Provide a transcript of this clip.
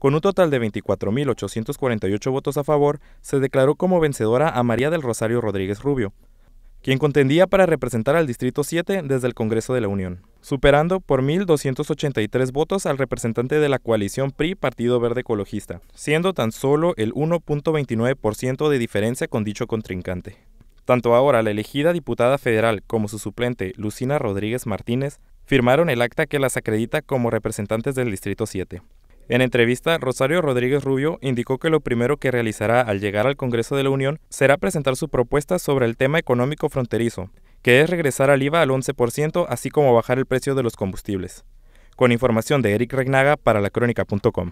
Con un total de 24.848 votos a favor, se declaró como vencedora a María del Rosario Rodríguez Rubio, quien contendía para representar al Distrito 7 desde el Congreso de la Unión, superando por 1.283 votos al representante de la coalición PRI Partido Verde Ecologista, siendo tan solo el 1.29% de diferencia con dicho contrincante. Tanto ahora la elegida diputada federal como su suplente, Lucina Rodríguez Martínez, firmaron el acta que las acredita como representantes del Distrito 7. En entrevista, Rosario Rodríguez Rubio indicó que lo primero que realizará al llegar al Congreso de la Unión será presentar su propuesta sobre el tema económico fronterizo, que es regresar al IVA al 11%, así como bajar el precio de los combustibles. Con información de Eric Regnaga para La Crónica.com